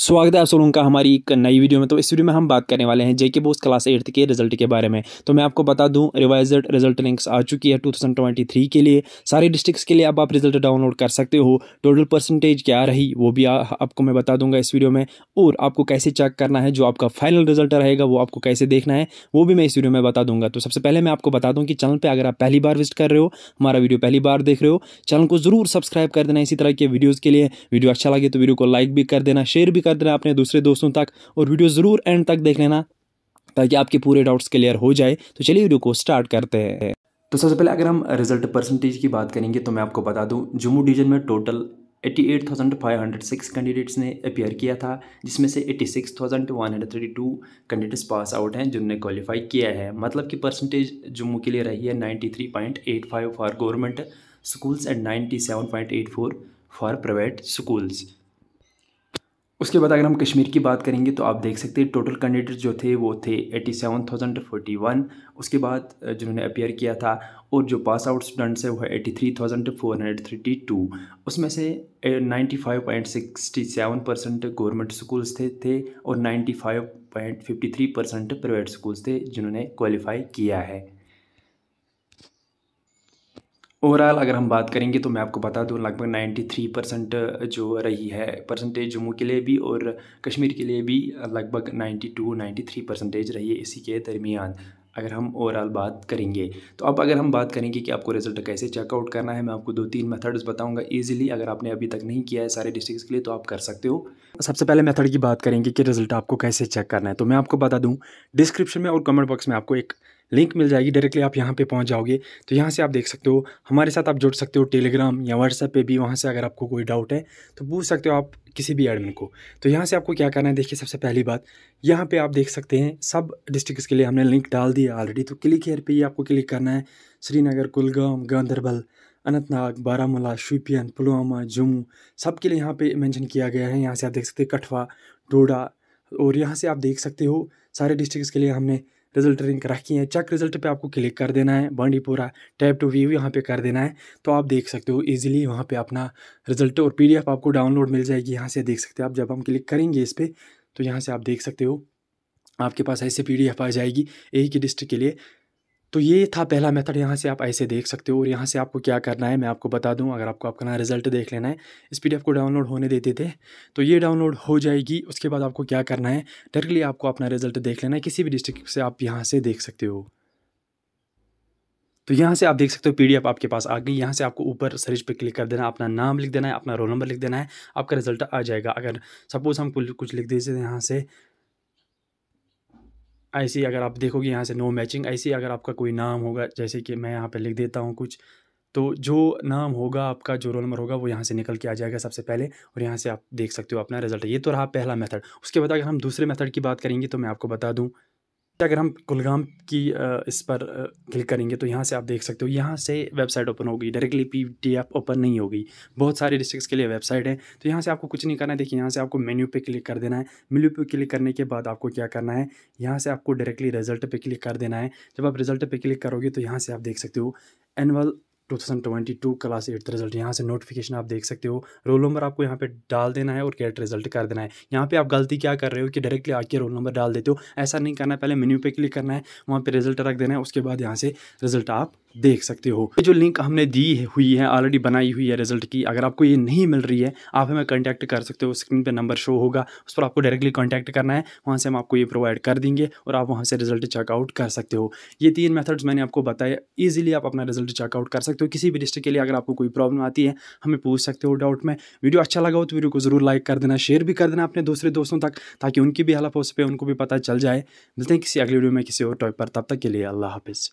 स्वागत है आप सोलों का हमारी एक नई वीडियो में तो इस वीडियो में हम बात करने वाले हैं जेके बोस क्लास एट्थ के रिजल्ट के बारे में तो मैं आपको बता दूं रिवाइज्ड रिजल्ट लिंक्स आ चुकी है 2023 के लिए सारे डिस्ट्रिक्ट्स के लिए अब आप रिजल्ट डाउनलोड कर सकते हो टोटल परसेंटेज क्या रही वो भी आ, आपको मैं बता दूंगा इस वीडियो में और आपको कैसे चेक करना है जो आपका फाइनल रिजल्ट रहेगा वो आपको कैसे देखना है वो भी मैं इस वीडियो में बता दूंगा तो सबसे पहले मैं आपको बता दूँ कि चैनल पर अगर आप पहली बार विजिट कर रहे हो हमारा वीडियो पहली बार देख रहे हो चैनल को जरूर सब्सक्राइब कर देना इसी तरह के वीडियोज़ के लिए वीडियो अच्छा लगे तो वीडियो को लाइक भी कर देना शेयर भी भी कर देना अपने दूसरे दोस्तों तक और वीडियो ज़रूर एंड तक देख लेना ताकि आपके पूरे डाउट्स क्लियर हो जाए तो चलिए वीडियो को स्टार्ट करते हैं तो सबसे पहले अगर हम रिजल्ट परसेंटेज की बात करेंगे तो मैं आपको बता दूं जम्मू डिवीजन में टोटल 88,506 कैंडिडेट्स ने अपेयर किया था जिसमें से 86,132 कैंडिडेट्स पास आउट हैं जिनने क्वालिफाई किया है मतलब कि परसेंटेज जम्मू के लिए रही है 93.85 for government schools and 97.84 for private schools उसके बाद अगर हम कश्मीर की बात करेंगे तो आप देख सकते हैं टोटल कैंडिडेट जो थे वो थे eighty seven thousand forty one उसके बाद जिन्होंने अपेयर किया था और जो पास आउट स्टूडेंट्स हैं वो है eighty three thousand four hundred thirty two उसमें से ninety five point sixty seven percent government schools थे थे और ninety five point fifty three percent private schools थे जिन्होंने क्वालिफाई किया है ओवरऑल अगर हम बात करेंगे तो मैं आपको बता दूं लगभग 93 परसेंट जो रही है परसेंटेज जम्मू के लिए भी और कश्मीर के लिए भी लगभग 92 93 परसेंटेज रही है इसी के दरमियान अगर हम ओवरऑल बात करेंगे तो अब अगर हम बात करेंगे कि आपको रिजल्ट कैसे चेकआउट करना है मैं आपको दो तीन मेथड्स बताऊंगा इजीली अगर आपने अभी तक नहीं किया है सारे डिस्ट्रिक्स के लिए तो आप कर सकते हो सबसे पहले मेथड की बात करेंगे कि रिजल्ट आपको कैसे चेक करना है तो मैं आपको बता दूँ डिस्क्रिप्शन में और कमेंट बॉक्स में आपको एक लिंक मिल जाएगी डायरेक्टली आप यहाँ पे पहुँच जाओगे तो यहाँ से आप देख सकते हो हमारे साथ आप जुड़ सकते हो टेलीग्राम या व्हाट्सएप पे भी वहाँ से अगर आपको कोई डाउट है तो पूछ सकते हो आप किसी भी एडमिन को तो यहाँ से आपको क्या करना है देखिए सबसे पहली बात यहाँ पर आप देख सकते हैं सब डिस्ट्रिक्ट के लिए हमने लिंक डाल दिया ऑलरेडी तो क्लिक हेयर पर ही आपको क्लिक करना है श्रीनगर कुलगाम गांधरबल अनंतनाग बारामूला शुपियन पुलवामा जम्मू सब के लिए यहाँ पे मेंशन किया गया है यहाँ से आप देख सकते हैं कठवा डोडा और यहाँ से आप देख सकते हो सारे डिस्ट्रिक्स के लिए हमने रिजल्ट लिंक रखी है चेक रिजल्ट पे आपको क्लिक कर देना है बांडीपुरा टैप टू व्यू यहाँ पे कर देना है तो आप देख सकते हो इजीली वहाँ पे अपना रिजल्ट और पीडीएफ आपको डाउनलोड मिल जाएगी यहाँ से देख सकते हो आप जब हम क्लिक करेंगे इस पर तो यहाँ से आप देख सकते हो आपके पास ऐसे पी आ जाएगी एक ही डिस्ट्रिक्ट के लिए तो ये था पहला मेथड यहाँ से आप ऐसे देख सकते हो और यहाँ से आपको क्या करना है मैं आपको बता दूँ अगर आपको अपना रिजल्ट देख लेना है इस पी को डाउनलोड होने देते थे तो ये डाउनलोड हो जाएगी उसके बाद आपको क्या करना है डायरेक्टली आपको अपना रिजल्ट देख लेना है किसी भी डिस्ट्रिक्ट से आप यहाँ से देख सकते हो तो यहाँ से आप देख सकते हो पीडीएफ आपके पास आ गई यहाँ से आपको ऊपर सर्च पे क्लिक कर देना अपना नाम लिख देना है अपना रोल नंबर लिख देना है आपका रिजल्ट आ जाएगा अगर सपोज़ हम कुछ लिख देते हैं यहाँ से ऐसे ही अगर आप देखोगे यहाँ से नो मैचिंग ऐसे ही अगर आपका कोई नाम होगा जैसे कि मैं यहाँ पर लिख देता हूँ कुछ तो जो नाम होगा आपका जो रोल नंबर होगा वो यहाँ से निकल के आ जाएगा सबसे पहले और यहाँ से आप देख सकते हो अपना रिजल्ट ये तो रहा पहला मेथड उसके बाद अगर हम दूसरे मेथड की बात करेंगे तो मैं आपको बता दूँ अगर हम कुलगाम की इस पर क्लिक करेंगे तो यहाँ से आप देख सकते हो यहाँ से वेबसाइट ओपन होगी directly P D F open नहीं होगी बहुत सारे डिस्ट्रिक्स के लिए वेबसाइट है तो यहाँ से आपको कुछ नहीं करना है देखिए यहाँ से आपको मेन्यू पे क्लिक कर देना है मेन्यू पे क्लिक करने के बाद आपको क्या करना है यहाँ से आपको डायरेक्टली रिजल्ट पे क्लिक कर देना है जब आप रिजल्ट पे क्लिक करोगे तो यहाँ से आप देख सकते हो एनअल 2022 क्लास एट्थ रिजल्ट यहाँ से नोटिफिकेशन आप देख सकते हो रोल नंबर आपको यहाँ पे डाल देना है और कैरेट रिजल्ट कर देना है यहाँ पे आप गलती क्या कर रहे हो कि डायरेक्टली आके रोल नंबर डाल देते हो ऐसा नहीं करना है पहले मेन्यू पे क्लिक करना है वहाँ पे रिजल्ट रख देना है उसके बाद यहाँ से रिजल्ट आप देख सकते हो ये जो लिंक हमने दी है हुई है ऑलरेडी बनाई हुई है रिजल्ट की अगर आपको ये नहीं मिल रही है आप हमें कॉन्टैक्ट कर सकते हो स्क्रीन पर नंबर शो होगा उस पर आपको डायरेक्टली कॉन्टैक्ट करना है वहाँ से हम आपको ये प्रोवाइड कर देंगे और आप वहाँ से रिजल्ट चेकआउट कर सकते हो ये तीन मेथड्स मैंने आपको बताया ईजिली आप अपना रिजल्ट चेकआउट कर सकते हो किसी भी डिस्ट्रिक्ट के लिए अगर आपको कोई प्रॉब्लम आती है हमें पूछ सकते हो डाउट में वीडियो अच्छा लगा हो तो वीडियो को ज़रूर लाइक कर देना शेयर भी कर देना अपने दूसरे दोस्तों तक ताकि उनकी भी हेल्प हो सके उनको भी पता चल जाए मिलते हैं किसी अगले वीडियो में किसी और टॉपिक पर तब तक के लिए अल्लाह हाफिज़